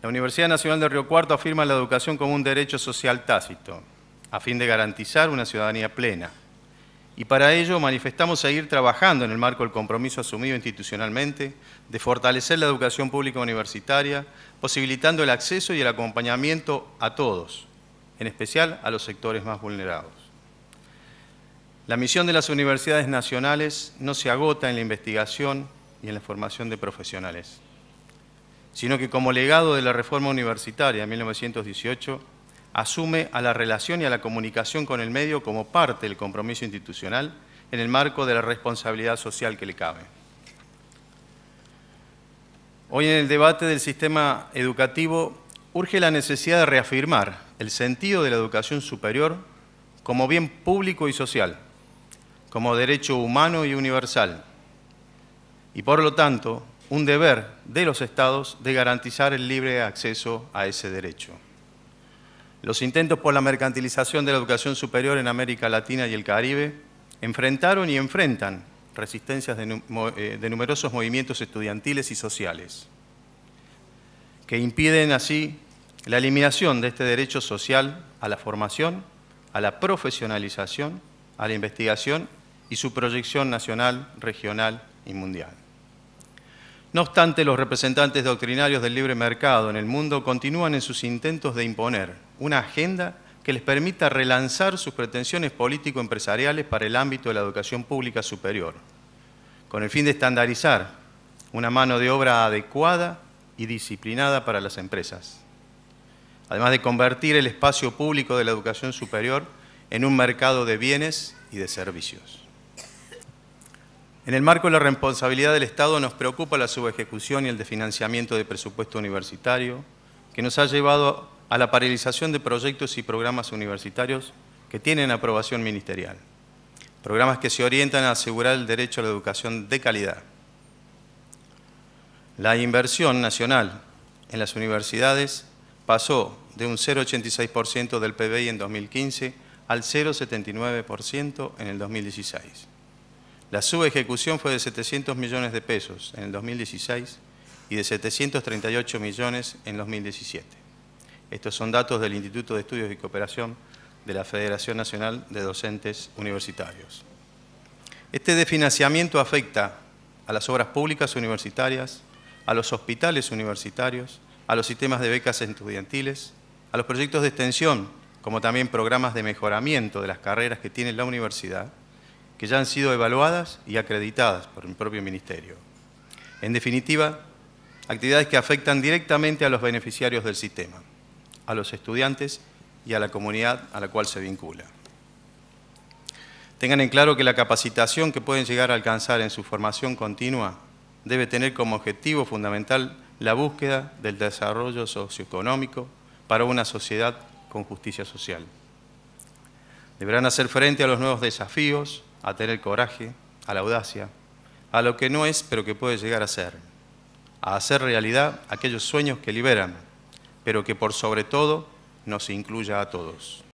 La Universidad Nacional de Río Cuarto afirma la educación como un derecho social tácito, a fin de garantizar una ciudadanía plena. Y para ello manifestamos seguir trabajando en el marco del compromiso asumido institucionalmente de fortalecer la educación pública universitaria, posibilitando el acceso y el acompañamiento a todos, en especial a los sectores más vulnerados. La misión de las universidades nacionales no se agota en la investigación y en la formación de profesionales sino que como legado de la reforma universitaria de 1918 asume a la relación y a la comunicación con el medio como parte del compromiso institucional en el marco de la responsabilidad social que le cabe. Hoy en el debate del sistema educativo urge la necesidad de reafirmar el sentido de la educación superior como bien público y social, como derecho humano y universal, y por lo tanto un deber de los estados de garantizar el libre acceso a ese derecho. Los intentos por la mercantilización de la educación superior en América Latina y el Caribe enfrentaron y enfrentan resistencias de, eh, de numerosos movimientos estudiantiles y sociales, que impiden así la eliminación de este derecho social a la formación, a la profesionalización, a la investigación y su proyección nacional, regional y mundial. No obstante, los representantes doctrinarios del libre mercado en el mundo continúan en sus intentos de imponer una agenda que les permita relanzar sus pretensiones político-empresariales para el ámbito de la educación pública superior, con el fin de estandarizar una mano de obra adecuada y disciplinada para las empresas, además de convertir el espacio público de la educación superior en un mercado de bienes y de servicios. En el marco de la responsabilidad del Estado nos preocupa la subejecución y el desfinanciamiento de presupuesto universitario, que nos ha llevado a la paralización de proyectos y programas universitarios que tienen aprobación ministerial. Programas que se orientan a asegurar el derecho a la educación de calidad. La inversión nacional en las universidades pasó de un 0,86% del PBI en 2015 al 0,79% en el 2016. La subejecución fue de 700 millones de pesos en el 2016 y de 738 millones en 2017. Estos son datos del Instituto de Estudios y Cooperación de la Federación Nacional de Docentes Universitarios. Este desfinanciamiento afecta a las obras públicas universitarias, a los hospitales universitarios, a los sistemas de becas estudiantiles, a los proyectos de extensión, como también programas de mejoramiento de las carreras que tiene la universidad, que ya han sido evaluadas y acreditadas por el propio Ministerio. En definitiva, actividades que afectan directamente a los beneficiarios del sistema, a los estudiantes y a la comunidad a la cual se vincula. Tengan en claro que la capacitación que pueden llegar a alcanzar en su formación continua debe tener como objetivo fundamental la búsqueda del desarrollo socioeconómico para una sociedad con justicia social. Deberán hacer frente a los nuevos desafíos a tener el coraje, a la audacia, a lo que no es pero que puede llegar a ser, a hacer realidad aquellos sueños que liberan, pero que por sobre todo nos incluya a todos.